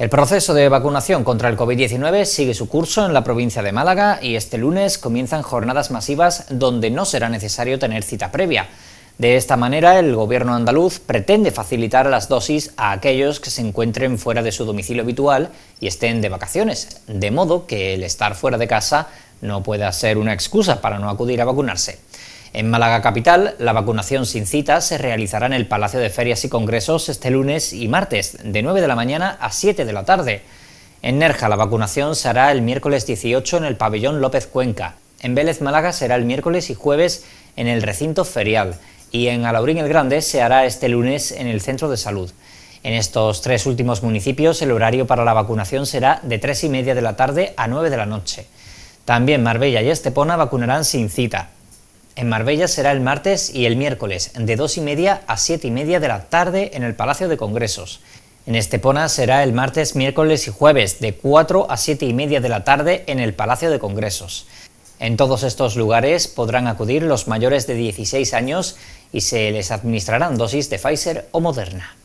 El proceso de vacunación contra el COVID-19 sigue su curso en la provincia de Málaga y este lunes comienzan jornadas masivas donde no será necesario tener cita previa. De esta manera, el gobierno andaluz pretende facilitar las dosis a aquellos que se encuentren fuera de su domicilio habitual y estén de vacaciones, de modo que el estar fuera de casa no pueda ser una excusa para no acudir a vacunarse. En Málaga Capital, la vacunación sin cita se realizará en el Palacio de Ferias y Congresos este lunes y martes, de 9 de la mañana a 7 de la tarde. En Nerja, la vacunación se hará el miércoles 18 en el Pabellón López Cuenca. En Vélez Málaga será el miércoles y jueves en el recinto ferial. Y en Alaurín el Grande se hará este lunes en el Centro de Salud. En estos tres últimos municipios el horario para la vacunación será de 3 y media de la tarde a 9 de la noche. También Marbella y Estepona vacunarán sin cita. En Marbella será el martes y el miércoles, de 2 y media a 7 y media de la tarde en el Palacio de Congresos. En Estepona será el martes, miércoles y jueves, de 4 a 7 y media de la tarde en el Palacio de Congresos. En todos estos lugares podrán acudir los mayores de 16 años y se les administrarán dosis de Pfizer o Moderna.